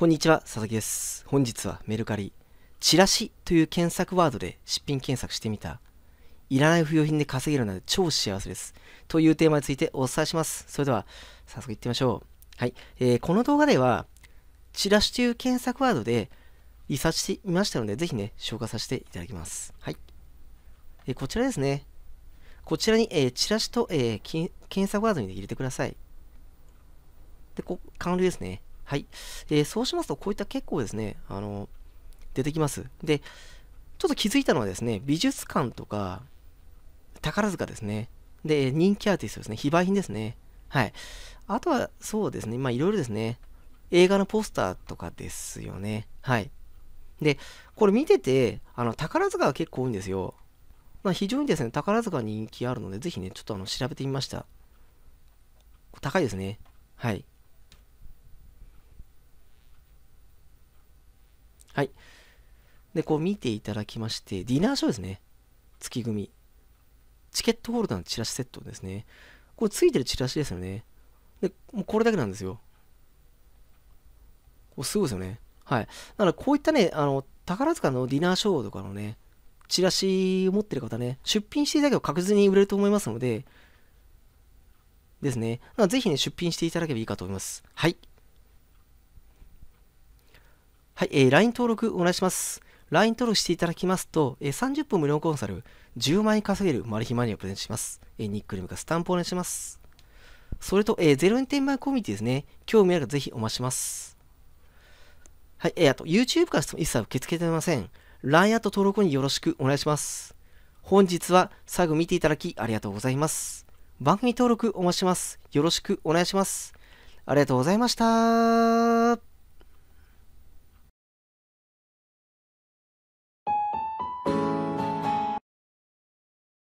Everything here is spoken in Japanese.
こんにちは、佐々木です。本日はメルカリ、チラシという検索ワードで出品検索してみた、いらない不要品で稼げるので超幸せです。というテーマについてお伝えします。それでは、早速いってみましょう。はい。えー、この動画では、チラシという検索ワードでリサーチしてみましたので、ぜひね、紹介させていただきます。はい。えー、こちらですね。こちらに、えー、チラシと、え検索ワードに、入れてください。で、こ、う、管理ですね。はい。ー、そうしますと、こういった結構ですね、あの、出てきます。で、ちょっと気づいたのはですね、美術館とか、宝塚ですね。で、人気アーティストですね。非売品ですね。はい。あとは、そうですね。まあ、いろいろですね。映画のポスターとかですよね。はい。で、これ見てて、あの、宝塚が結構多いんですよ。まあ、非常にですね、宝塚人気あるので、ぜひね、ちょっとあの、調べてみました。高いですね。はい。はい。で、こう見ていただきまして、ディナーショーですね。月組。チケットホルダーのチラシセットですね。これついてるチラシですよね。で、もうこれだけなんですよ。こすごいですよね。はい。だからこういったね、あの、宝塚のディナーショーとかのね、チラシを持ってる方ね、出品していただけば確実に売れると思いますので、ですね。ぜひね、出品していただければいいかと思います。はい。はい、えー、LINE 登録お願いします。LINE 登録していただきますと、えー、30分無料コンサル、10万円稼げるマル秘マニアをプレゼントします。えー、ニックネームかスタンプお願いします。それと、えー、0円転売コミュニティですね。興味ある方ぜひお待ちします。はい、えー、あと、YouTube から一切受け付けておりません。LINE アット登録によろしくお願いします。本日は最後見ていただきありがとうございます。番組登録お待ちします。よろしくお願いします。ありがとうございました。